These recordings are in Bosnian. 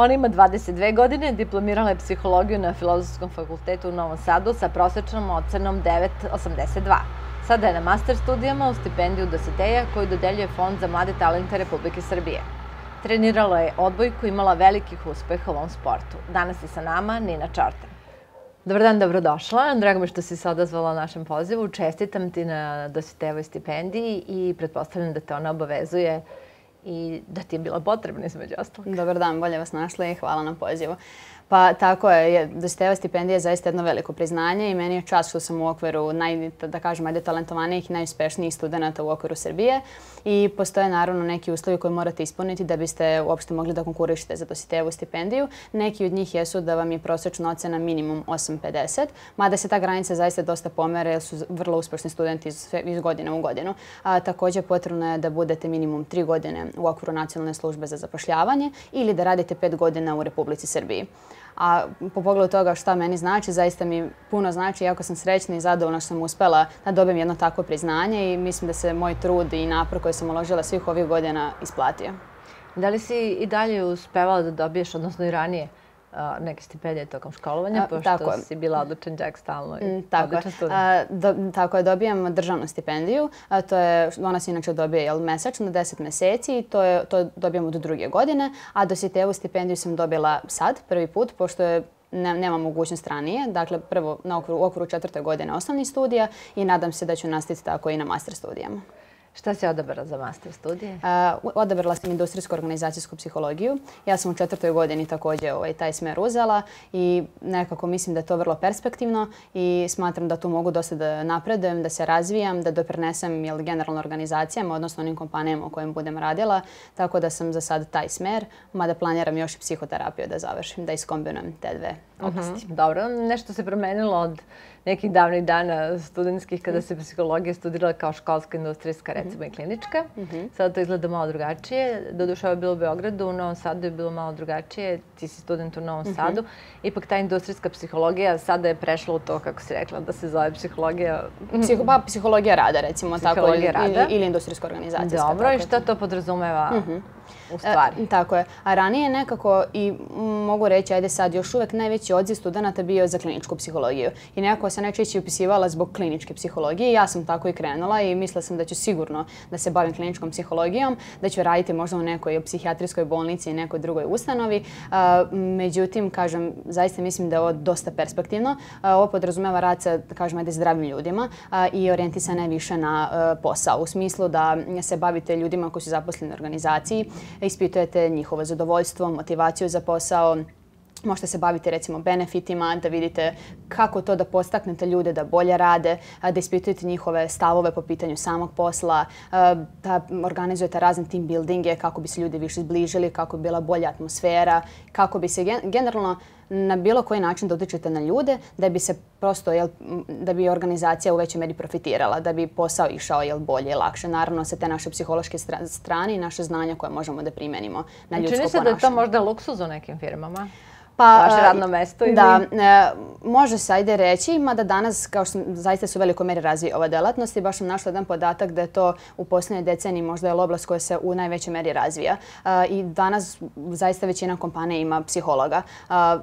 Ona ima 22 godine, diplomirala je psihologiju na Filozofskom fakultetu u Novom Sadu sa prosječnom ocenom 9.82. Sada je na master studijama u stipendiju Doseteja koju dodeljuje Fond za mlade talente Republike Srbije. Trenirala je odbojku i imala velikih uspeha u ovom sportu. Danas je sa nama Nina Čorta. Dobar dan, dobrodošla. Drago mi što si se odazvala našem pozivu. Čestitam ti na Dositevoj stipendiji i pretpostavljam da te ona obavezuje i da ti je bila potrebna između ostalog. Dobar dan, bolje vas našla i hvala na pozivu. Pa tako je, Dositeva stipendija je zaista jedno veliko priznanje i meni je čast što sam u okviru naj, da kažem, ajde, talentovanijih i najuspešnijih studenta u okviru Srbije i postoje naravno neki uslovi koje morate ispuniti da biste uopšte mogli da konkurišite za Dositevu stipendiju. Neki od njih jesu da vam je prosječna ocena minimum 8.50, mada se ta granica zaista dosta pomere jer su vrlo uspešni studenti iz, iz godine u godinu. A, također potrebno je da budete minimum 3 godine u okviru Nacionalne službe za zapošljavanje ili da radite 5 godina u Republici Srbiji. Thank you a po pogledu toga šta meni znači, zaista mi puno znači, jako sam srećna i zadovoljna što sam uspela da dobijem jedno takvo priznanje i mislim da se moj trud i napor koji sam uložila svih ovih godina isplatio. Da li si i dalje uspevala da dobiješ, odnosno i ranije? Uh, neke stipendije tokom školovanja, pošto si bila odličan džak stalno i mm, odličan student. Tako je, dobijam državnu stipendiju. Ona se inače dobije mesečno, 10 meseci i to dobijam od druge godine. A dositevu stipendiju sam dobila sad, prvi put, pošto je nema mogućnost ranije, dakle prvo u okviru četvrte godine osnovnih studija i nadam se da ću nastiti tako i na master studijama. Šta si odabrala za master studije? Odabrala sam industrijsku organizacijsku psihologiju. Ja sam u četvrtoj godini također ovaj, taj smer uzela i nekako mislim da je to vrlo perspektivno i smatram da tu mogu dosta da napredujem, da se razvijam, da doprinesem jel, generalno organizacijama, odnosno onim kompanijama u kojim budem radila. Tako da sam za sad taj smer, mada planiram još i psihoterapiju da završim, da iskombinujem te dve mhm. oblasti. Uh -huh. Dobro, nešto se promenilo od uh, nekih davnih dana studentskih kada mm. se psihologija studirala kao školska, industrijska, mm-hmm. recimo i klinička. Mm-hmm. Sada to izgleda malo drugačije. Doduše, ovo je bilo u Beogradu, u Novom Sadu je bilo malo drugačije. Ti si student u Novom mm-hmm. Sadu. Ipak ta industrijska psihologija sada je prešla u to, kako si rekla, da se zove psihologija... Pa psihologija rada, recimo, ili industrijska organizacijska. Dobro, i što to podrazumeva? U stvari. E, tako je. A ranije nekako i mogu reći, ajde sad, još uvek najveći odziv studenta bio za kliničku psihologiju. I nekako se najčešće upisivala zbog kliničke psihologije. Ja sam tako i krenula i mislila sam da ću sigurno da se bavim kliničkom psihologijom, da ću raditi možda u nekoj psihijatrijskoj bolnici i nekoj drugoj ustanovi. Međutim, kažem, zaista mislim da je ovo dosta perspektivno. Ovo podrazumeva rad sa, kažem, ajde zdravim ljudima i orijentisana je više na e, posao. U smislu da se bavite ljudima koji su zaposleni u organizaciji, ispitujete njihovo zadovoljstvo, motivaciju za posao, možete se baviti recimo benefitima, da vidite kako to da postaknete ljude da bolje rade, da ispitujete njihove stavove po pitanju samog posla, da organizujete razne team buildinge kako bi se ljudi više zbližili, kako bi bila bolja atmosfera, kako bi se generalno na bilo koji način da utječete na ljude da bi se prosto, jel, da bi organizacija u većoj meri profitirala, da bi posao išao jel, bolje i lakše. Naravno, sa te naše psihološke strane i naše znanja koje možemo da primenimo na ljudsko ponašanje. Čini se ponašanje. da je to možda luksuz u nekim firmama? Pa, vaše e, radno mesto? Da, e, može se ajde reći, mada danas, kao što zaista su u velikoj meri razvije ova delatnost i baš sam našla jedan podatak da je to u posljednje deceniji možda je oblast koja se u najvećoj meri razvija. E, I danas zaista većina kompanija ima psihologa.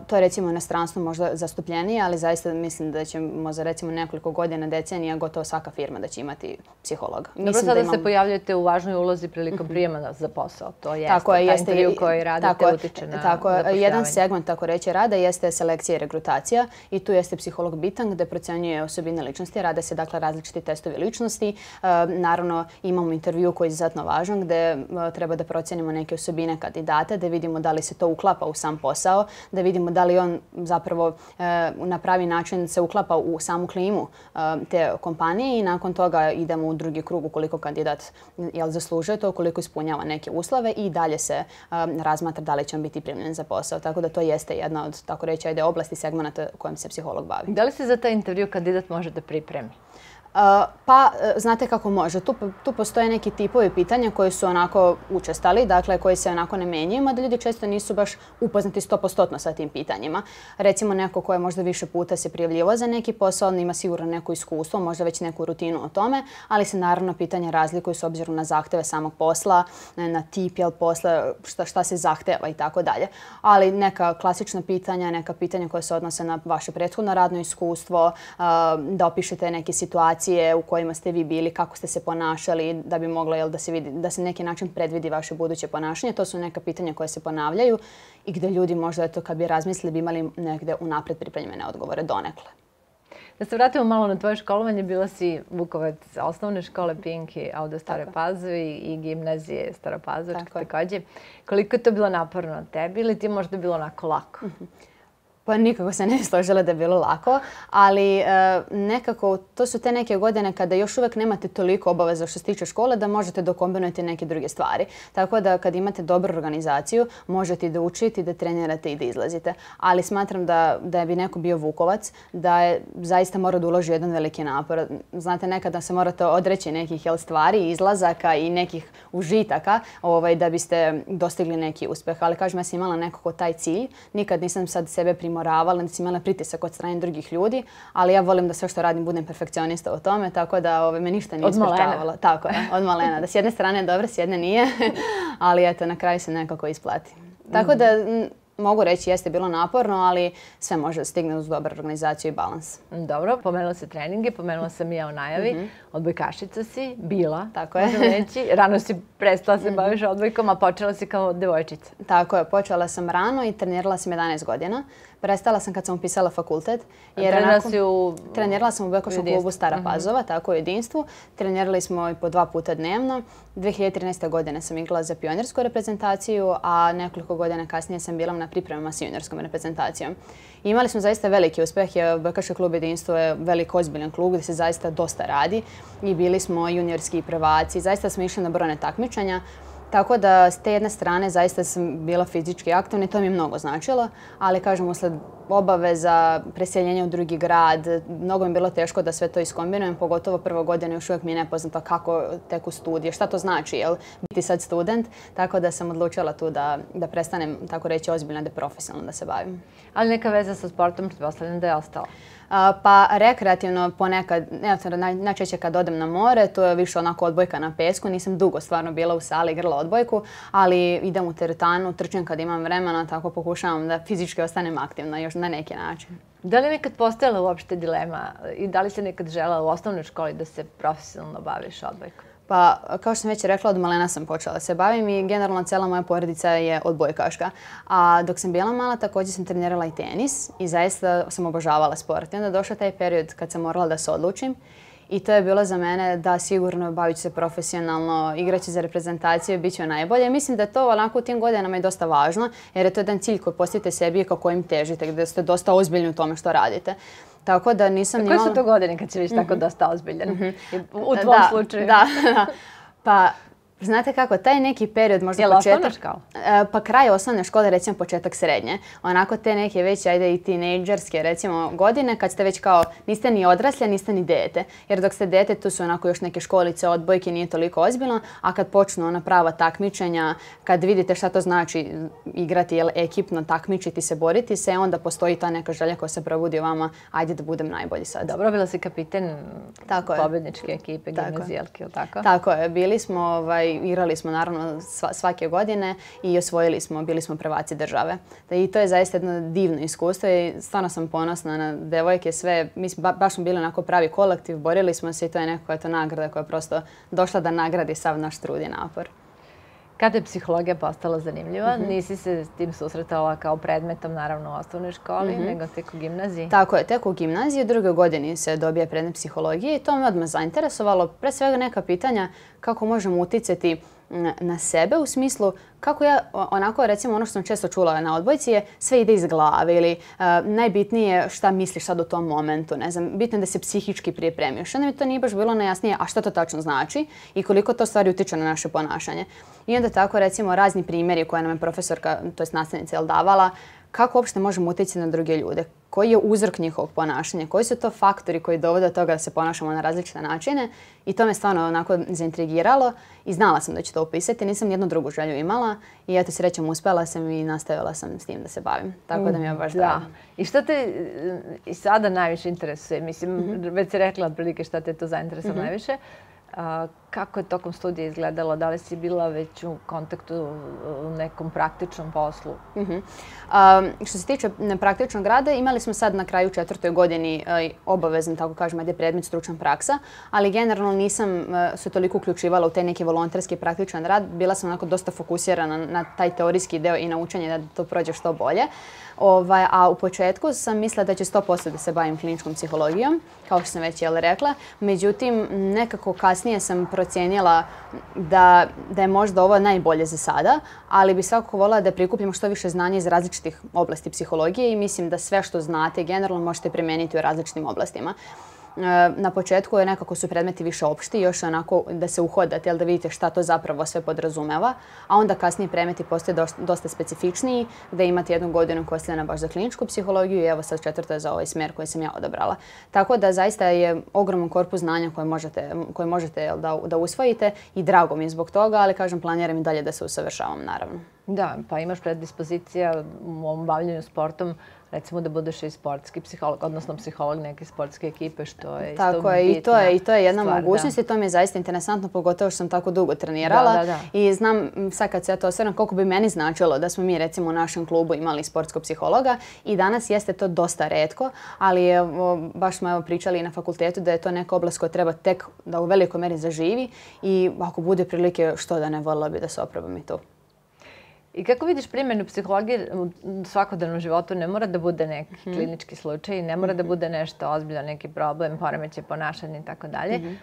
To je recimo na stranstvu možda zastupljenije, ali zaista mislim da ćemo za recimo nekoliko godina decenija gotovo svaka firma da će imati psihologa. Dobro sada se pojavljate u važnoj ulozi prilikom mhm. prijema za posao. To je taj intervju koji radite utiče na zapošljavanje. Tako je, jedan segment, tako proleće rada jeste selekcija i rekrutacija i tu jeste psiholog bitan gde procenjuje osobine ličnosti. Rade se dakle različiti testovi ličnosti. E, naravno imamo intervju koji je izuzetno važan gde e, treba da procenimo neke osobine kandidata, da vidimo da li se to uklapa u sam posao, da vidimo da li on zapravo e, na pravi način se uklapa u samu klimu te kompanije i nakon toga idemo u drugi krug ukoliko kandidat jel, zaslužuje to, ukoliko ispunjava neke uslove i dalje se razmatra da li će on biti primljen za posao. Tako da to jeste jeste jedna od, tako reći, ajde, oblasti segmenta kojom se psiholog bavi. Da li se za taj intervju kandidat može da pripremi? Uh, Pa, e, znate kako može. Tu postoje neki tipovi pitanja koji su onako učestali, dakle koji se onako ne menjuju, mada ljudi često nisu baš upoznati stopostotno sa tim pitanjima. Recimo neko koje možda više puta se prijavljivo za neki posao, ima sigurno neko iskustvo, možda već neku rutinu o tome, ali se naravno pitanja razlikuju s obzirom na zahteve samog posla, na tip jel posla, šta se zahteva i tako dalje. Ali neka klasična pitanja, neka pitanja koja se odnose na vaše prethodno radno iskustvo, da opišete neke situacije, situacije u kojima ste vi bili, kako ste se ponašali da bi moglo jel, da, se vidi, da se neki način predvidi vaše buduće ponašanje. To su neka pitanja koje se ponavljaju i gde ljudi možda to kad bi razmislili bi imali negde unapred pripremljene odgovore donekle. Da se vratimo malo na tvoje školovanje, bila si Vukovac osnovne škole Pinki, a od Stare Pazove i gimnazije Staropazovačke Tako. takođe. Koliko je to bilo naporno tebi ili ti je možda bilo onako lako? Uh mhm. -huh. Pa nikako se ne složila da je bilo lako, ali e, nekako to su te neke godine kada još uvek nemate toliko obaveza što se tiče škole da možete dokombinujete neke druge stvari. Tako da kad imate dobru organizaciju možete i da učite, i da trenirate i da izlazite. Ali smatram da, da je bi neko bio vukovac, da je zaista mora da uloži jedan veliki napor. Znate, nekada se morate odreći nekih jel, stvari, izlazaka i nekih užitaka ovaj, da biste dostigli neki uspeh. Ali kažem, ja sam imala nekako taj cilj. Nikad nisam sad sebe primala primoravala, nisam imala pritisak od strane drugih ljudi, ali ja volim da sve što radim budem perfekcionista u tome, tako da ove, me ništa nije ispričavalo. Tako je, od malena. Da s jedne strane je dobro, s jedne nije, ali eto, na kraju se nekako isplati. Tako da mm. mogu reći jeste bilo naporno, ali sve može stigne uz dobru organizaciju i balans. Mm, dobro, pomenula se treninge, pomenula sam i ja u najavi. Mm -hmm. Odbojkašica si bila, tako je. Reći. Rano si prestala se mhm. baviš mm -hmm. odbojkom, a počela si kao devojčica. Tako je, počela sam rano i trenirala sam 11 godina prestala sam kad sam upisala fakultet. Jer trenirala onako, si u... Trenirala sam u Bekošu klubu Stara mhm. Pazova, uh -huh. tako u jedinstvu. Trenirali smo i po dva puta dnevno. 2013. godine sam igrala za pionirsku reprezentaciju, a nekoliko godina kasnije sam bila na pripremama s juniorskom reprezentacijom. Imali smo zaista veliki uspeh, je Bekaška klub jedinstvo je veliko ozbiljan klub gdje se zaista dosta radi i bili smo juniorski prvaci, zaista smo išli na brojne takmičenja. Tako da s te jedne strane zaista sam bila fizički aktivna i to mi je mnogo značilo, ali kažem usled obaveza, preseljenja u drugi grad, mnogo mi je bilo teško da sve to iskombinujem, pogotovo prvo godine još uvijek mi je nepoznato kako teku studije, šta to znači, jel, biti sad student, tako da sam odlučila tu da, da prestanem, tako reći, ozbiljno da profesionalno da se bavim. Ali neka veza sa sportom, pretpostavljam da je ostala pa rekreativno ponekad, najčešće kad odem na more, to je više onako odbojka na pesku, nisam dugo stvarno bila u sali i grla odbojku, ali idem u teretanu, trčem kad imam vremena, tako pokušavam da fizički ostanem aktivna još na neki način. Da li je nekad postojala uopšte dilema i da li se nekad žela u osnovnoj školi da se profesionalno baviš odbojkom? Pa, kao što sam već rekla, od malena sam počela da se bavim i generalno cela moja porodica je odbojkaška. A dok sam bila mala, također sam trenirala i tenis i zaista sam obožavala sport. I onda došao taj period kad sam morala da se odlučim I to je bilo za mene da sigurno bavit ću se profesionalno, igraći za reprezentaciju bit ću najbolje. Mislim da to onako u tim godinama je dosta važno jer je to jedan cilj koji postavite sebi i ka kojim težite, gdje ste dosta ozbiljni u tome što radite. Tako da nisam nimala... Koje su to godine kad si već tako mhm. dosta ozbiljen? Mhm. U tvom slučaju. Da, da. Pa Znate kako, taj neki period, možda Jel početak... Jel Pa kraj osnovne škole, recimo početak srednje. Onako te neke već, ajde i tinejdžerske, recimo godine, kad ste već kao, niste ni odrasli, niste ni dete. Jer dok ste dete, tu su onako još neke školice, odbojke, nije toliko ozbiljno. A kad počnu ona prava takmičenja, kad vidite šta to znači igrati, jel, ekipno takmičiti se, boriti se, onda postoji ta neka želja koja se probudi u vama, ajde da budem najbolji sad. Dobro, bila si kapiten tako pobjedničke je. ekipe, gimnazijalke, tako? tako je, bili smo ovaj, igrali smo naravno svake godine i osvojili smo, bili smo prvaci države. I to je zaista jedno divno iskustvo i stvarno sam ponosna na devojke sve. Mi baš smo bili onako pravi kolektiv, borili smo se i to je neka nagrada koja je prosto došla da nagradi sav naš trud i napor. Kada je psihologija postala zanimljiva, mhm. nisi se s tim susretala kao predmetom, naravno, u osnovnoj školi, mhm. nego tek u gimnaziji? Tako je, tek u gimnaziji. Druge godine se dobija predmet psihologije i to me odmah zainteresovalo. Pre svega neka pitanja kako možemo uticati na na sebe u smislu kako ja, onako recimo ono što sam često čula na odbojci je sve ide iz glave ili uh, najbitnije je šta misliš sad u tom momentu, ne znam, bitno je da se psihički pripremiš. Onda mi to nije baš bilo najjasnije a šta to tačno znači i koliko to stvari utiče na naše ponašanje. I onda tako recimo razni primjeri koje nam je profesorka, to je nastavnica, davala uh, kako uopšte možemo utjeći na druge ljude? Koji je uzrok njihovog ponašanja? Koji su to faktori koji dovode toga da se ponašamo na različite načine? I to me stvarno onako zaintrigiralo i znala sam da ću to upisati. Nisam jednu drugu želju imala i eto srećem uspela sam i nastavila sam s tim da se bavim. Tako da mi je mm, baš da. Drago. I što te i sada najviše interesuje? Mislim, mm -hmm. već si rekla otprilike što te to zainteresuje mm -hmm. najviše. Kako je tokom studija izgledalo? Da li si bila već u kontaktu e, u nekom praktičnom poslu? Mhm. Što se tiče praktičnog rada, imali smo sad na kraju četvrtoj godini e, obavezan, tako kažem, ajde predmet stručna praksa, ali generalno nisam e, se toliko uključivala u taj neki volonterski praktičan rad. Bila sam onako dosta fokusirana na taj teorijski deo i na učenje da to prođe što bolje. Hvala. Ovaj, a u početku sam mislila da će 100% da se bavim kliničkom psihologijom, kao što sam već jel rekla. Međutim, nekako kasnije sam procijenila da, da je možda ovo najbolje za sada, ali bi svakako volila da prikupimo što više znanja iz različitih oblasti psihologije i mislim da sve što znate generalno možete primeniti u različitim oblastima. Eh, na početku je nekako su predmeti više opšti, još onako da se uhodate, da vidite šta to zapravo sve podrazumeva, a onda kasnije predmeti postoje dosta specifičniji, da imate jednu godinu koja ste na baš za kliničku psihologiju i evo sad četvrta za ovaj smjer koji sam ja odabrala. Tako da zaista je ogroman korpus znanja koje možete, koje možete jel, da, da usvojite i drago mi je zbog toga, ali kažem planjeram i dalje da se usavršavam naravno. Da, pa imaš predispozicija u ovom bavljanju sportom, recimo da budeš i sportski psiholog, odnosno psiholog neke sportske ekipe, što je isto tako je, bitna i to je, I to je jedna stvar, mogućnost da. i to mi je zaista interesantno, pogotovo što sam tako dugo trenirala. Da, da, da. I znam, sad kad se ja to osvrnam, koliko bi meni značilo da smo mi recimo u našem klubu imali sportskog psihologa i danas jeste to dosta redko, ali je, baš smo evo pričali i na fakultetu da je to neka oblast koja treba tek da u velikoj meri zaživi i ako bude prilike, što da ne volila bi da se oprobam i to. I kako vidiš primjenu psihologije u svakodnevnom životu, ne mora da bude neki hmm. klinički slučaj, ne mora hmm. da mhm. bude nešto ozbiljno, neki problem, poremeće ponašanje i tako dalje, mhm.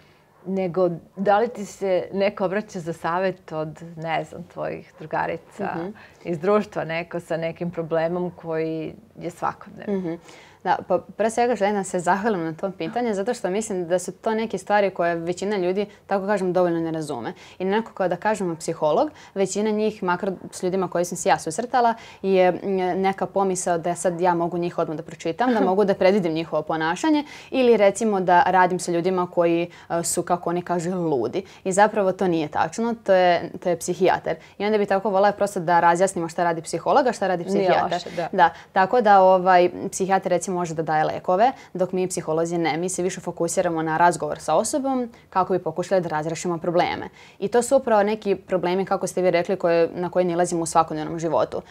nego da li ti se neko obraća za savjet od, ne znam, tvojih drugarica hmm. iz društva, neko sa nekim problemom koji je svakodnevni? Hmm. Da, pa pre svega želim da se zahvalim na to pitanje zato što mislim da su to neke stvari koje većina ljudi, tako kažem, dovoljno ne razume. I neko kao da kažemo psiholog, većina njih, makro s ljudima koji sam se ja susretala, je neka pomisao da sad ja mogu njih odmah da pročitam, da mogu da predvidim njihovo ponašanje ili recimo da radim sa ljudima koji e, su, kako oni kažu, ludi. I zapravo to nije tačno, to je, to je psihijater. I onda bi tako volao prosto da razjasnimo šta radi psihologa, šta radi psihijater. Nije loše, da. da. Tako da ovaj, psihijater recimo može da daje lekove, dok mi psiholozi ne, mi se više fokusiramo na razgovor sa osobom kako bi pokušali da razrešimo probleme. I to su upravo neki problemi, kako ste vi rekli, koje, na koje nilazimo u svakodnevnom životu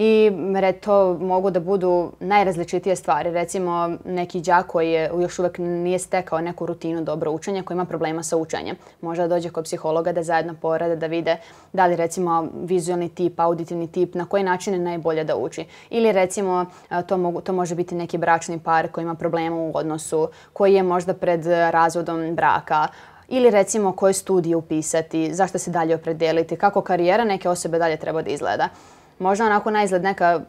i to mogu da budu najrazličitije stvari. Recimo neki džak koji je, još uvek nije stekao neku rutinu dobro učenja koji ima problema sa učenjem. Možda dođe kod psihologa da zajedno porade da vide da li recimo vizualni tip, auditivni tip, na koji način je najbolje da uči. Ili recimo to, mogu, to može biti neki bračni par koji ima problema u odnosu, koji je možda pred razvodom braka, ili recimo koje studije upisati, zašto se dalje opredeliti, kako karijera neke osobe dalje treba da izgleda možda onako na izgled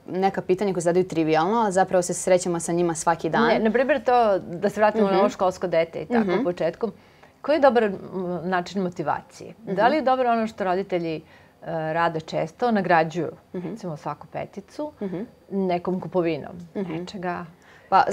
neka pitanja koje zadaju trivialno, ali zapravo se srećemo sa njima svaki dan. Naprimjer to da se vratimo na mhm. ovo školsko dete i tako u mhm. početku. Koji je dobar način motivacije? Da li je mhm. dobro ono što roditelji e, rade često, nagrađuju svaku peticu nekom kupovinom nečega? Pa,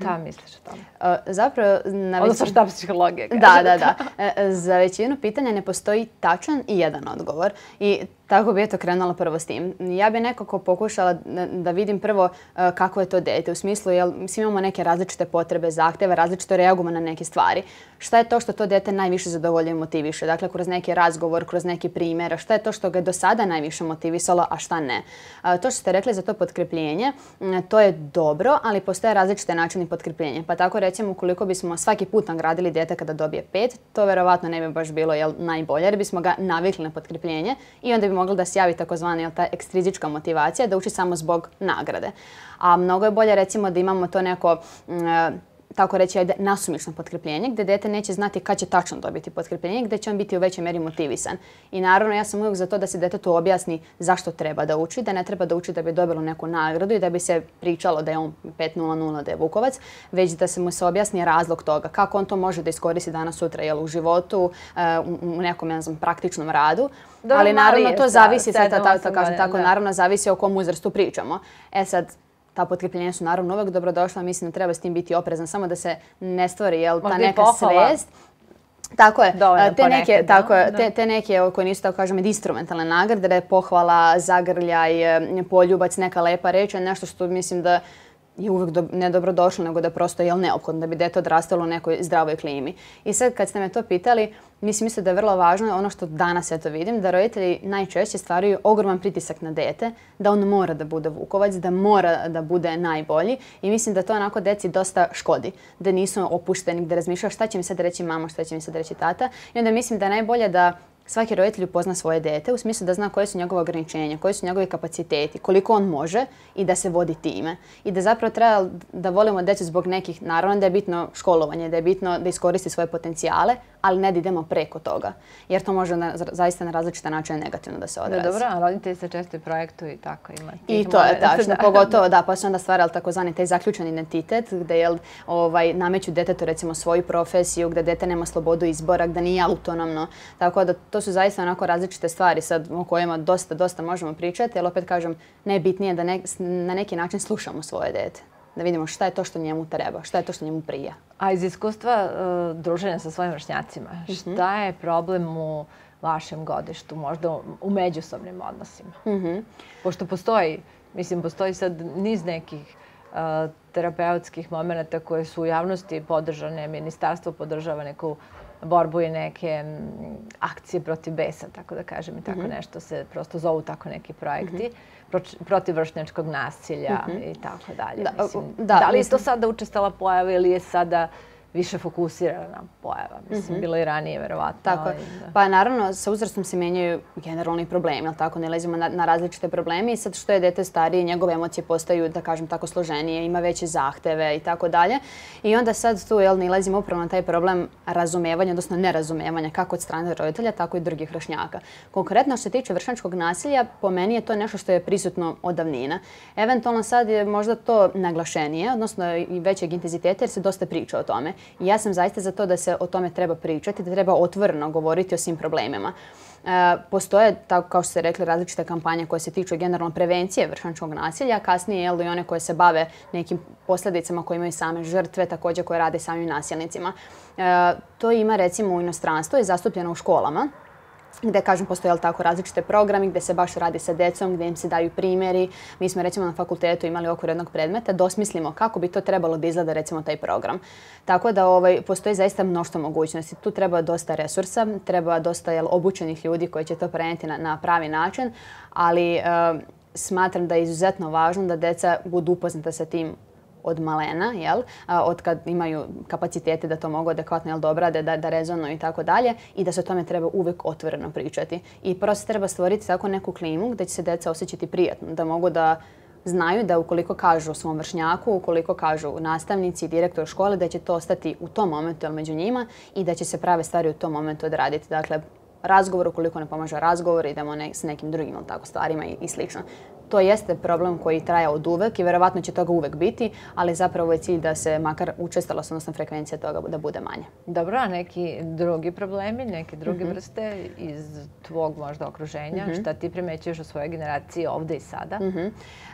šta misliš o tome? E, zapravo... Odnosno šta psihologija kaže. Da, da, da. E, za većinu pitanja ne postoji tačan i jedan odgovor. I Tako bi je to krenula prvo s tim. Ja bi nekako pokušala da vidim prvo e, kako je to dete. U smislu, jel, svi imamo neke različite potrebe, zahteva, različito reagujemo na neke stvari. Šta je to što to dete najviše zadovolje i motiviše? Dakle, kroz neki razgovor, kroz neki primjer, šta je to što ga je do sada najviše motivisalo, a šta ne? E, to što ste rekli za to podkrepljenje, to je dobro, ali postoje različite načini podkrepljenja. Pa tako recimo, ukoliko bismo svaki put nagradili dete kada dobije pet, to verovatno ne bi baš bilo jel, najbolje, jer bismo ga navikli na podkrepljenje i onda bi mogla da se javi takozvana ta ekstrizička motivacija da uči samo zbog nagrade. A mnogo je bolje recimo da imamo to neko uh, tako reći, ajde, nasumično potkrepljenje, gdje dete neće znati kad će tačno dobiti potkrepljenje, gdje će on biti u većoj meri motivisan. I naravno, ja sam uvijek za to da se detetu objasni zašto treba da uči, da ne treba da uči da bi dobilo neku nagradu i da bi se pričalo da je on 5.00, da je Vukovac, već da se mu se objasni razlog toga kako on to može da iskoristi danas, sutra, jel, u životu, e, u nekom, ja znam, praktičnom radu. Dobro, ali naravno, to zavisi, sad, tako, tako, naravno, zavisi o kom uzrastu pričamo. E sad, ta potkrepljenja su naravno uvek dobrodošla. Mislim da treba s tim biti oprezan samo da se ne stvori jel, ta neka svest. Tako je, e, te neke, tako je te, te neke koje nisu, tako kažem, instrumentalne nagrade, pohvala, zagrljaj, e, poljubac, neka lepa reč, nešto što mislim da uh, je uvek do, ne dobro došlo, nego da prosto je neophodno da bi dete odrastalo u nekoj zdravoj klimi. I sad kad ste me to pitali, mislim isto da je vrlo važno ono što danas ja to vidim, da roditelji najčešće stvaraju ogroman pritisak na dete, da on mora da bude vukovac, da mora da bude najbolji i mislim da to onako deci dosta škodi, da nisu opušteni, da razmišljaju šta će mi sad reći mama, šta će mi sad reći tata. I onda mislim da je najbolje da svaki roditelj upozna svoje dete u smislu da zna koje su njegove ograničenja, koji su njegovi kapaciteti, koliko on može i da se vodi time. I da zapravo treba da volimo djecu zbog nekih, naravno da je bitno školovanje, da je bitno da iskoristi svoje potencijale, ali ne da idemo preko toga. Jer to može na, zaista na različite načine negativno da se odrazi. Da, dobro, a roditelji se često i projektuju i tako imati. I to je tačno, da. pogotovo da, pa se onda stvara takozvani taj zaključan identitet gde jel, ovaj, nameću detetu recimo svoju profesiju, gde dete nema slobodu izbora, gde nije autonomno. Tako da to su zaista onako različite stvari sad o kojima dosta, dosta možemo pričati, ali opet kažem, najbitnije je da ne, na neki način slušamo svoje dete da vidimo šta je to što njemu treba, šta je to što njemu prija. A iz iskustva uh, druženja sa svojim vršnjacima, mhm. šta je problem u vašem godištu, možda u međusobnim odnosima? Uh mhm. -huh. Pošto postoji, mislim, postoji sad niz nekih uh, terapeutskih momenta koje su u javnosti podržane, ministarstvo podržava neku borbu i neke m, akcije protiv besa, tako da kažem, i tako uh mhm. -huh. nešto se prosto zovu tako neki projekti. Uh -huh protiv vršnjačkog nasilja mm -hmm. i tako dalje. Da, Mislim, da, da li je to sada učestala pojava ili je sada uh, više fokusirana na pojava. Mislim, mm -hmm. bilo i ranije, verovatno. Tako je. Pa naravno, sa uzrastom se menjaju generalni problemi, ali tako ne lezimo na, na različite probleme. I sad što je dete starije, njegove emocije postaju, da kažem tako, složenije, ima veće zahteve i tako dalje. I onda sad tu, jel, ne lezimo upravo na taj problem razumevanja, odnosno nerazumevanja, kako od strane roditelja, tako i drugih vršnjaka. Konkretno što se tiče vršnjačkog nasilja, po meni je to nešto što je prisutno od davnina. Eventualno sad je možda to naglašenije, odnosno i većeg intenziteta jer se dosta priča o tome. Ja sam zaista za to da se o tome treba pričati, da treba otvoreno govoriti o svim problemima. E, postoje, kao što ste rekli, različite kampanje koje se tiču generalno prevencije vršančkog nasilja, kasnije je i one koje se bave nekim posljedicama koje imaju same žrtve, također koje rade samim nasilnicima. E, to ima recimo u inostranstvu, je zastupljeno u školama, gde, kažem, postoje tako različite programi, gde se baš radi sa decom, gde im se daju primjeri. Mi smo, recimo, na fakultetu imali okvir jednog predmeta, dosmislimo kako bi to trebalo da izgleda, recimo, taj program. Tako da ovaj, postoji zaista mnošta mogućnosti. Tu treba dosta resursa, treba dosta jel, obučenih ljudi koji će to preneti na, na pravi način, ali e, smatram da je izuzetno važno da deca budu upoznata sa tim od malena, jel? od kad imaju kapacitete da to mogu adekvatno jel, da obrade, da, da rezonuju i tako dalje i da se o tome treba uvek otvoreno pričati. I prosto treba stvoriti tako neku klimu gde će se deca osjećati prijatno, da mogu da znaju da ukoliko kažu svom vršnjaku, ukoliko kažu nastavnici, direktor škole, da će to ostati u tom momentu jel, među njima i da će se prave stvari u tom momentu odraditi. Dakle, razgovor, ukoliko ne pomaže razgovor, idemo ne, s nekim drugim tako, stvarima i, i slično to jeste problem koji traja od uvek i verovatno će toga uvek biti, ali zapravo je cilj da se makar učestalost, odnosno frekvencija toga da bude manje. Dobro, a neki drugi problemi, neke druge mm -hmm. vrste iz tvog možda okruženja, mm -hmm. šta ti primećuješ u svojoj generaciji ovde i sada? Mm -hmm.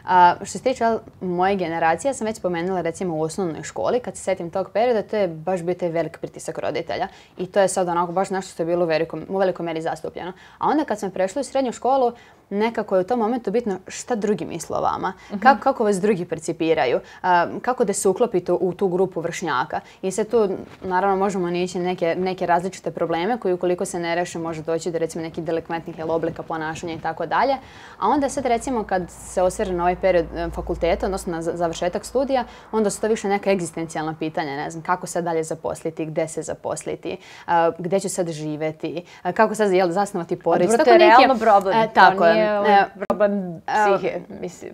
a, što se tiče moje generacije, ja sam već spomenula recimo u osnovnoj školi, kad se setim tog perioda, to je baš bio taj velik pritisak roditelja i to je sad onako baš nešto što je bilo u velikom, u velikom meri zastupljeno. A onda kad sam prešla u srednju školu, nekako je u tom momentu bitno šta drugi misle o vama, uh mhm. -huh. kako, kako vas drugi percipiraju, uh, kako da se uklopite u tu grupu vršnjaka. I sad tu naravno možemo nići neke, neke različite probleme koji ukoliko se ne reše može doći do recimo nekih delikventnih ili oblika ponašanja i tako dalje. A onda sad recimo kad se osvira na ovaj period e, fakulteta, odnosno na završetak studija, onda su to više neka egzistencijalna pitanja, ne znam, kako sad dalje zaposliti, gde se zaposliti, uh, gde ću sad živeti, uh, kako sad jel, zasnovati porodicu. Pa to je realno problem. E, tako, nije ovaj problem psihije? Mislim.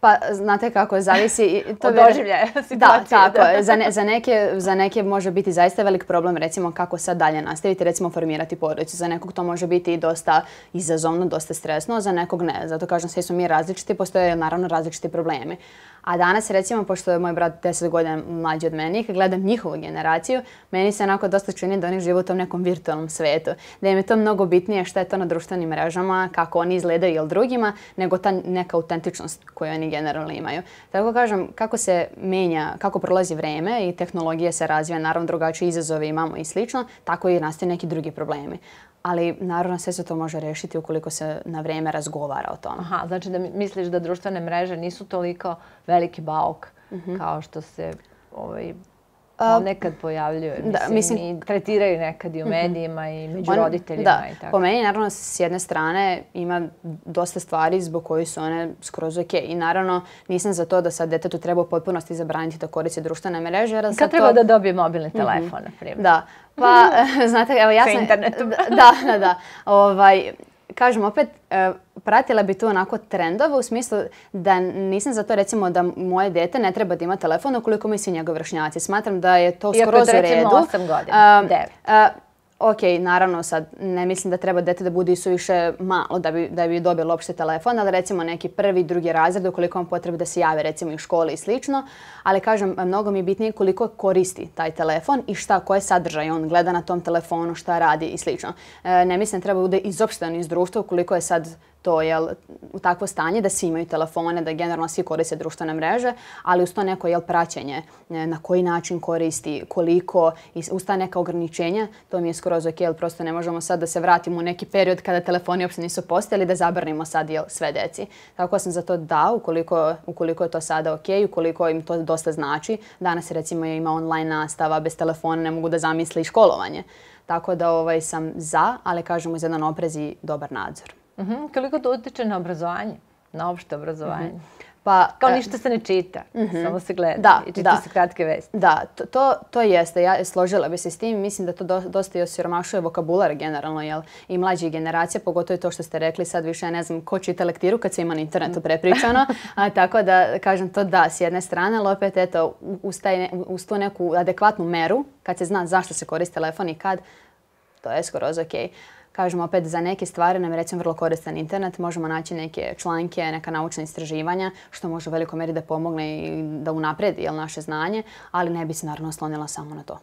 Pa znate kako, zavisi... To Od doživlja situacije. Da, tako. Da. Za, ne, za, neke, za neke može biti zaista velik problem, recimo, kako sad dalje nastaviti, recimo, formirati porodicu. Za nekog to može biti i dosta izazovno, dosta stresno, a za nekog ne. Zato kažem, svi smo mi različiti, postoje naravno različiti problemi. A danas, recimo, pošto je moj brat 10 godina mlađi od meni, kad gledam njihovu generaciju, meni se onako dosta čini da oni žive u tom nekom virtualnom svetu. Da im je to mnogo bitnije što je to na društvenim mrežama, kako oni izgledaju ili drugima, nego ta neka autentičnost koju oni generalno imaju. Tako kažem, kako se menja, kako prolazi vreme i tehnologija se razvija, naravno drugačije izazove imamo i slično, tako i nastaju neki drugi problemi ali naravno sve se to može rešiti ukoliko se na vrijeme razgovara o tom. Aha, znači da misliš da društvene mreže nisu toliko veliki baok mm -hmm. kao što se ovaj, nekad pojavljuju. Mislim, da, mislim, i tretiraju nekad i u mhm. medijima mm -hmm. i među On, roditeljima. Da, i tako. po meni naravno s jedne strane ima dosta stvari zbog koji su one skroz ok. I naravno nisam za to da sad detetu treba u potpunosti zabraniti da koristi društvene mreže. Kad treba to... da dobije mobilni telefon, mm -hmm. na primjer. Da, Pa, znate, evo ja sam... Sa internetom. Da, da, da. Ovaj, kažem opet, e, pratila bi tu onako trendove u smislu da nisam za to recimo da moje dete ne treba da ima telefon ukoliko mi svi njegove vršnjaci. Smatram da je to skoro za redu. Iako da recimo 8 godina, 9 ok, naravno sad ne mislim da treba dete da bude suviše malo da bi, da bi dobilo opšte telefon, ali recimo neki prvi, drugi razred ukoliko vam potrebe da se jave recimo u školi i slično. Ali kažem, mnogo mi je bitnije koliko koristi taj telefon i šta, koje sadržaje on gleda na tom telefonu, šta radi i slično. E, ne mislim da treba bude izopšteno iz društva ukoliko je sad to je u takvo stanje da svi imaju telefone, da generalno svi koriste društvene mreže, ali uz to neko jel, praćenje na koji način koristi, koliko, uz ta neka ograničenja, to mi je skoro ok, jel, prosto ne možemo sad da se vratimo u neki period kada telefoni uopšte nisu postali, da zabrnimo sad jel, sve deci. Tako sam za to da, ukoliko, ukoliko je to sada ok, ukoliko im to dosta znači. Danas recimo ima online nastava, bez telefona ne mogu da zamisli školovanje. Tako da ovaj sam za, ali kažemo za jedan oprez i dobar nadzor. Uh mhm, -huh. Koliko to utiče na obrazovanje, na opšte obrazovanje? Uh mhm. -huh. Pa, pa, Kao e, ništa se ne čita, uh mhm. -huh. samo se gleda da, i čita da. se kratke veste. Da, to, to jeste. Ja složila bi se s tim. Mislim da to do, dosta i osiromašuje vokabular generalno jel? i mlađih generacija, pogotovo je to što ste rekli. Sad više ja ne znam ko čita lektiru kad se ima na internetu prepričano. A, tako da kažem to da s jedne strane, ali opet eto, uz, taj, uz tu neku adekvatnu meru, kad se zna zašto se koriste telefon i kad, to je skoro ok. Uh, kažemo opet za neke stvari nam je recimo vrlo koristan internet, možemo naći neke članke, neka naučna istraživanja, što može u velikoj meri da pomogne i da unapredi jel, naše znanje, ali ne bi se naravno oslonila samo na to.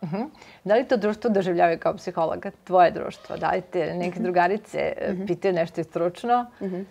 Uh mhm. -huh. Da li to društvo doživljavaju kao psihologa? Tvoje društvo? Da li te neke drugarice uh mhm. -huh. pitaju nešto istručno? Uh mhm. -huh.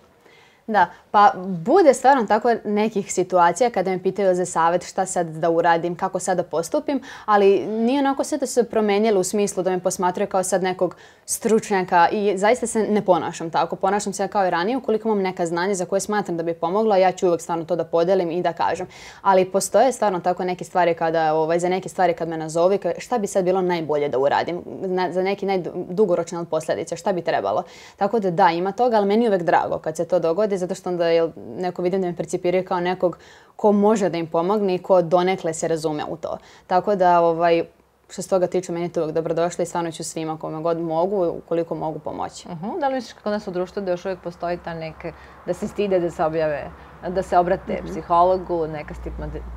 Da, pa bude stvarno tako nekih situacija kada me pitaju za savjet šta sad da uradim, kako sad da postupim, ali nije onako sve da se promenjali u smislu da me posmatruje kao sad nekog stručnjaka i zaista se ne ponašam tako. Ponašam se kao i ranije, ukoliko imam neka znanja za koje smatram da bi pomoglo, ja ću uvek stvarno to da podelim i da kažem. Ali postoje stvarno tako neke stvari kada, ovaj, za neke stvari kad me nazovi, šta bi sad bilo najbolje da uradim na, za neki najdugoročne posljedice, šta bi trebalo. Tako da da, ima toga, ali meni uvek drago kad se to dogodi uradi, zato što onda jel, neko vidim da me percipiraju kao nekog ko može da im pomogne i ko donekle se razume u to. Tako da, ovaj, što se toga tiče, meni je to uvijek dobrodošla i stvarno ću svima kome god mogu, koliko mogu pomoći. Uh mhm, -huh. Da li misliš kako nas u društvu da još uvijek postoji ta neka, da se stide da se objave da se obrate mm -hmm. psihologu, neka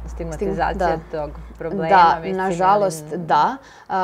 stigmatizacija Stim, tog problema. Da, mislim. nažalost, da. Uh,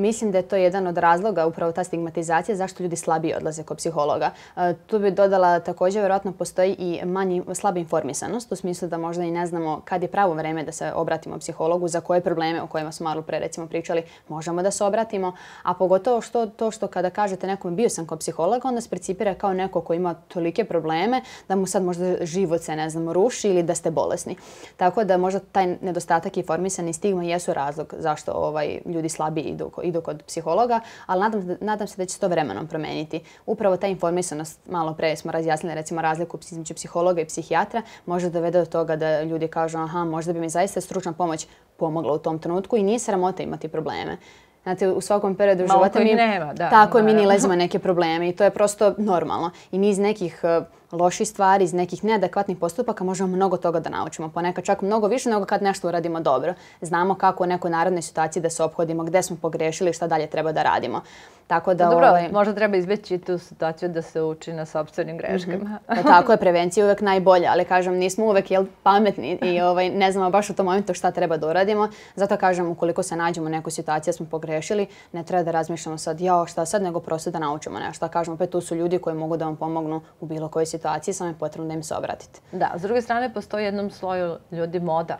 mislim da je to jedan od razloga, upravo ta stigmatizacija, zašto ljudi slabije odlaze kod psihologa. Uh, tu bi dodala također, vjerojatno postoji i manji, slaba informisanost, u smislu da možda i ne znamo kad je pravo vreme da se obratimo psihologu, za koje probleme o kojima smo malo pre recimo pričali, možemo da se obratimo. A pogotovo što, to što kada kažete nekom bio sam kod psihologa, onda se precipira kao neko koji ima tolike probleme da mu sad možda život se ne znam, ruši ili da ste bolesni. Tako da možda taj nedostatak informisani stigma jesu razlog zašto ovaj ljudi slabi idu, idu kod psihologa, ali nadam, nadam se da će se to vremenom promeniti. Upravo ta informisanost, malo pre smo razjasnili recimo razliku između psihologa i psihijatra, možda dovede do toga da ljudi kažu aha, možda bi mi zaista stručna pomoć pomogla u tom trenutku i nije sramota imati probleme. Znate, u svakom periodu života mi... Nema, da, tako naravno. mi nilazimo neke probleme i to je prosto normalno. I mi iz nekih uh, loših stvari, iz nekih neadekvatnih postupaka možemo mnogo toga da naučimo. Ponekad čak mnogo više nego kad nešto uradimo dobro. Znamo kako u nekoj narodnoj situaciji da se obhodimo, gde smo pogrešili i šta dalje treba da radimo. Tako da, Dobro, ovaj... možda treba izbjeći tu situaciju da se uči na sobstvenim greškama. Mm -hmm. tako je, prevencija je uvek najbolja, ali kažem, nismo uvek jel, pametni i ovaj, ne znamo baš u tom momentu šta treba da uradimo. Zato kažem, ukoliko se nađemo u nekoj situaciji da smo pogrešili, ne treba da razmišljamo sad, jao, šta sad, nego prosto da naučimo nešto. Kažem, opet tu su ljudi koji mogu da vam pomognu u bilo kojoj situaciji situaciji, samo je potrebno da im se obratite. Da, s druge strane postoji jednom sloju ljudi moda.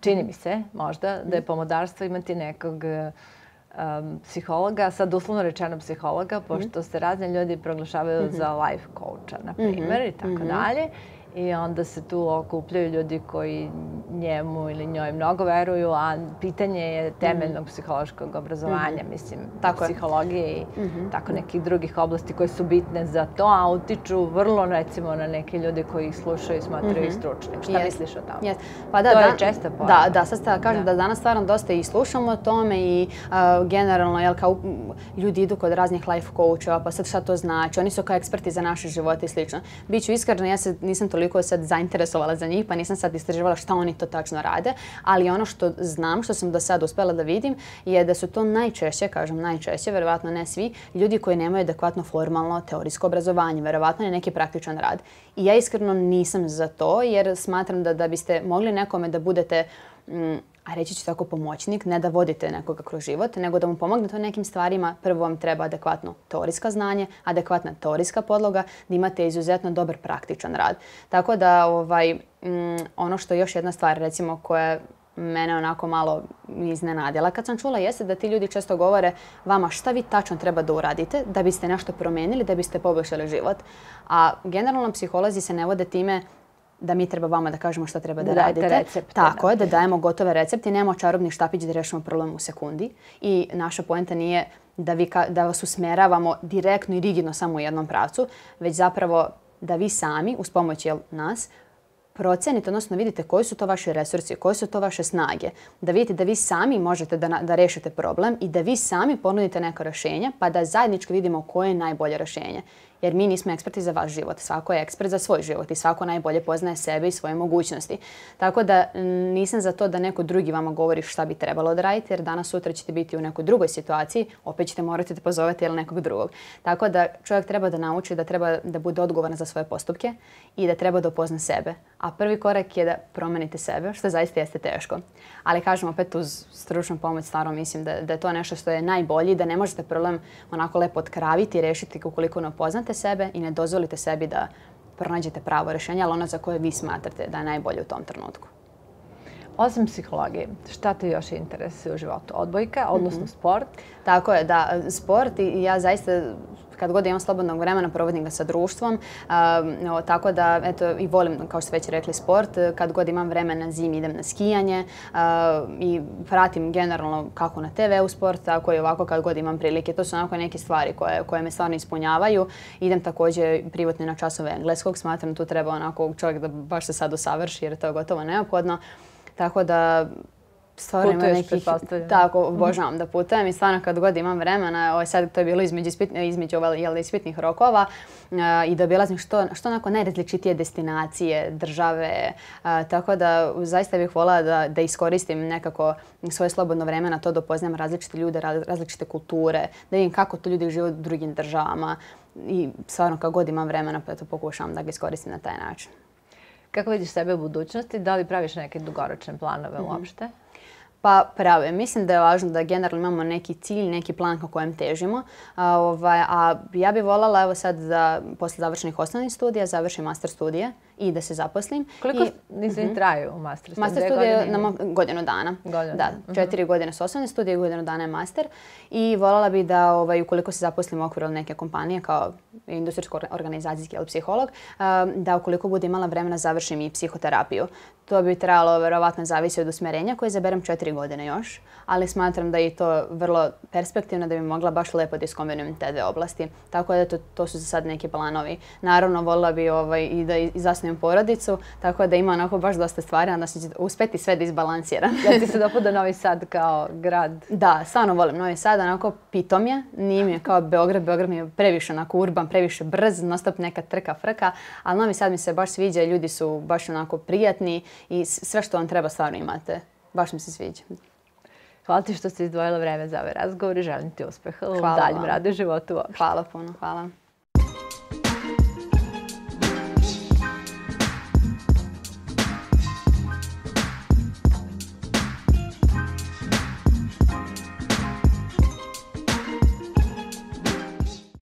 Čini mi se možda da je pomodarstvo imati nekog um, psihologa, sad uslovno rečeno psihologa, pošto se razni ljudi proglašavaju mm -hmm. za life coacha, na primjer, mm -hmm. i tako mm -hmm. dalje i onda se tu okupljaju ljudi koji njemu ili njoj mnogo veruju, a pitanje je temeljnog mhm. psihološkog obrazovanja, mm -hmm. mislim, tako psihologije i mm -hmm. tako nekih drugih oblasti koje su bitne za to, a utiču vrlo, recimo, na neke ljude koji ih slušaju i smatraju mm -hmm. stručnim. Šta yes. misliš o tome? Yes. Pa da, to da, je često pojava. Da, da, sad kažem da. da danas stvarno dosta i slušamo o tome i uh, generalno, jel, kao ljudi idu kod raznih life coacheva, pa sad šta to znači, oni su kao eksperti za naše živote i slično. Biću iskrena, ja se nisam toliko toliko sad zainteresovala za njih, pa nisam sad istraživala šta oni to tačno rade, ali ono što znam, što sam do sad uspela da vidim, je da su to najčešće, kažem najčešće, verovatno ne svi, ljudi koji nemaju adekvatno formalno teorijsko obrazovanje, verovatno je neki praktičan rad. I ja iskreno nisam za to, jer smatram da, da biste mogli nekome da budete mm, a reći ću tako pomoćnik, ne da vodite nekoga kroz život, nego da mu pomognete u nekim stvarima, prvo vam treba adekvatno teorijska znanje, adekvatna teorijska podloga, da imate izuzetno dobar praktičan rad. Tako da ovaj, m, mm, ono što je još jedna stvar recimo koja mene onako malo iznenadila kad sam čula jeste da ti ljudi često govore vama šta vi tačno treba da uradite da biste nešto promenili, da biste poboljšali život. A generalno psiholozi se ne vode time da mi treba vama da kažemo što treba da Date radite. Recepte, Tako je, da. da dajemo gotove recepte i nemamo čarobni štapić da rešimo problem u sekundi. I naša poenta nije da, vi, da vas usmeravamo direktno i rigidno samo u jednom pravcu, već zapravo da vi sami, uz pomoć jel, nas, procenite, odnosno vidite koji su to vaše resursi, koje su to vaše snage, da vidite da vi sami možete da, da rešite problem i da vi sami ponudite neka rešenja, pa da zajednički vidimo koje je najbolje rešenje jer mi nismo eksperti za vaš život. Svako je ekspert za svoj život i svako najbolje poznaje sebe i svoje mogućnosti. Tako da nisam za to da neko drugi vama govori šta bi trebalo da radite, jer danas sutra ćete biti u nekoj drugoj situaciji, opet ćete morati da pozovete ili nekog drugog. Tako da čovjek treba da nauči da treba da bude odgovoran za svoje postupke i da treba da opozna sebe. A prvi korak je da promenite sebe, što zaista jeste teško. Ali kažem opet uz stručnu pomoć starom, mislim da, da je to nešto što je najbolji, da ne možete problem onako lepo otkraviti i rešiti ukoliko ne opoznate prepoznate sebe i ne dozvolite sebi da pronađete pravo rješenje, ali ono za koje vi smatrate da je najbolje u tom trenutku. Osim psihologije, šta te još interesuje u životu? Odbojka, mhm. odnosno mm -hmm. sport? Tako je, da. Sport i ja zaista kad god imam slobodnog vremena, provodim ga sa društvom. Tako da, eto, i volim, kao što već rekli, sport. Kad god imam vremena, zim idem na skijanje i pratim generalno kako na TV-u sport, tako i ovako kad god imam prilike. To su onako neke stvari koje, koje me stvarno ispunjavaju. Idem također privatno na časove engleskog. Smatram tu treba onako čovjek da baš se sad usavrši jer to je gotovo neophodno. Tako da stvarno ima nekih... Tako, mhm. obožavam da putujem i stvarno kad god imam vremena, sad to je bilo između, između ovaj, jel, ispitnih rokova i da obilazim što, što onako najrezličitije destinacije, države. tako da zaista bih volila da, da iskoristim nekako svoje slobodno vreme na to da upoznam različite ljude, različite kulture, da vidim kako to ljudi žive u drugim državama i stvarno kako god imam vremena pa to pokušavam da ga iskoristim na taj način. Kako vidiš sebe u budućnosti? Da li praviš neke dugoročne planove mhm. uopšte? Mm -hmm. Pa prave, mislim da je važno da generalno imamo neki cilj, neki plan ka kojem težimo. A, ovaj, a ja bih voljela evo sad da posle završenih osnovnih studija završim master studije. Uh i da se zaposlim. Koliko nisi uh -huh. traju u master studiju? Master studiju je na godinu dana. Godinu. Da, mhm. četiri uh -huh. godine su osnovne studije, godinu dana je master. I voljela bi da, ovaj, ukoliko se zaposlim u okviru neke kompanije kao industrijsko organizacijski ili psiholog, um, da ukoliko bude imala vremena završim i psihoterapiju. To bi trebalo, verovatno, zavisi od usmerenja koje zaberem četiri godine još, ali smatram da je to vrlo perspektivno da bi mogla baš lepo da iskombinujem te dve oblasti. Tako da to, to su za sad neki planovi. Naravno, voljela bi ovaj, i da i zasnu osnovim porodicu, tako da ima onako baš dosta stvari, onda će uspeti sve da izbalansiram. Ja ti se dopada Novi Sad kao grad? Da, stvarno volim Novi Sad, onako pitom je, nije mi je kao Beograd, Beograd mi je previše onako urban, previše brz, nostop neka trka frka, ali Novi Sad mi se baš sviđa, ljudi su baš onako prijatni i sve što vam treba stvarno imate, baš mi se sviđa. Hvala ti što ste izdvojila vreme za ovaj razgovor i želim ti uspeha u daljem radu i životu uopšte. Hvala puno, hvala.